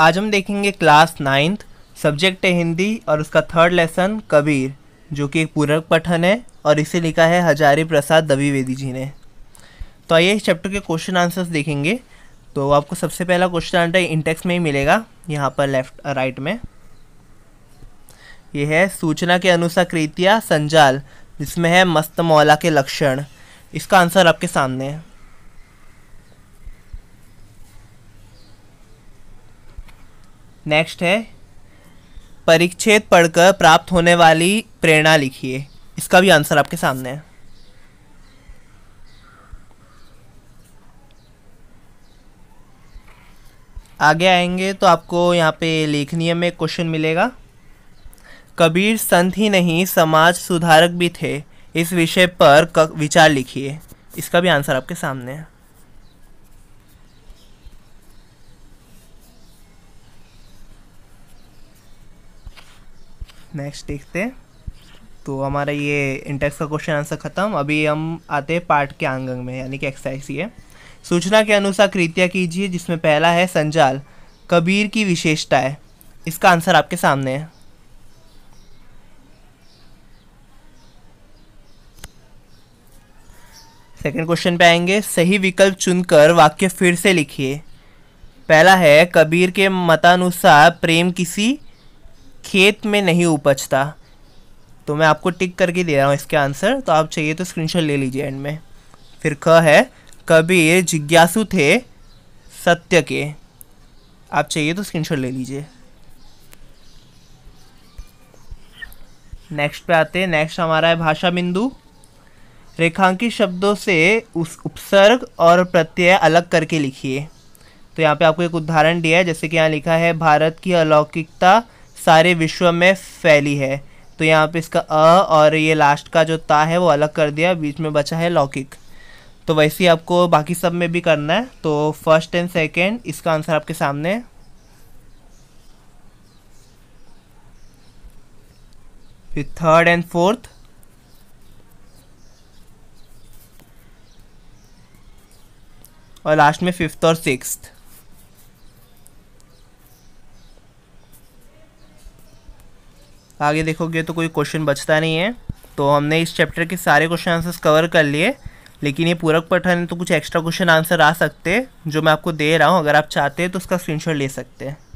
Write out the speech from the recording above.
आज हम देखेंगे क्लास नाइन्थ सब्जेक्ट है हिंदी और उसका थर्ड लेसन कबीर जो कि एक पूरक पठन है और इसे लिखा है हजारी प्रसाद दबीवेदी जी ने तो आइए इस चैप्टर के क्वेश्चन आंसर्स देखेंगे तो आपको सबसे पहला क्वेश्चन आंसर इंटेक्स में ही मिलेगा यहाँ पर लेफ्ट राइट uh, में यह है सूचना के अनुसार कृतिया संजाल जिसमें है मस्त मौला के लक्षण इसका आंसर आपके सामने है नेक्स्ट है परिच्छेद पढ़कर प्राप्त होने वाली प्रेरणा लिखिए इसका भी आंसर आपके सामने है आगे आएंगे तो आपको यहाँ पे लेखनीय में क्वेश्चन मिलेगा कबीर संत ही नहीं समाज सुधारक भी थे इस विषय पर विचार लिखिए इसका भी आंसर आपके सामने है नेक्स्ट देखते हैं तो हमारा ये इंटेक्स का क्वेश्चन आंसर ख़त्म अभी हम आते हैं पार्ट के आंगन में यानी कि एक्सरसाइज ये सूचना के अनुसार कृत्या कीजिए जिसमें पहला है संजाल कबीर की विशेषता है इसका आंसर आपके सामने है सेकेंड क्वेश्चन पे आएंगे सही विकल्प चुनकर वाक्य फिर से लिखिए पहला है कबीर के मतानुसार प्रेम किसी खेत में नहीं उपजता तो मैं आपको टिक करके दे रहा हूँ इसके आंसर तो आप चाहिए तो स्क्रीनशॉट ले लीजिए एंड में फिर क है कबीर जिज्ञासु थे सत्य के आप चाहिए तो स्क्रीनशॉट ले लीजिए नेक्स्ट पे आते हैं नेक्स्ट हमारा है भाषा बिंदु रेखांकित शब्दों से उस उपसर्ग और प्रत्यय अलग करके लिखिए तो यहाँ पे आपको एक उदाहरण दिया है जैसे कि यहाँ लिखा है भारत की अलौकिकता सारे विश्व में फैली है तो यहाँ पे इसका अ और ये लास्ट का जो ता है वो अलग कर दिया बीच में बचा है लौकिक तो वैसे ही आपको बाकी सब में भी करना है तो फर्स्ट एंड सेकेंड इसका आंसर आपके सामने फिर थर्ड एंड फोर्थ और लास्ट में फिफ्थ और सिक्स्थ आगे देखोगे तो कोई क्वेश्चन बचता नहीं है तो हमने इस चैप्टर के सारे क्वेश्चन आंसर्स कवर कर लिए लेकिन ये पूरक पठन तो कुछ एक्स्ट्रा क्वेश्चन आंसर आ सकते जो मैं आपको दे रहा हूँ अगर आप चाहते हैं तो उसका स्क्रीनशॉट ले सकते हैं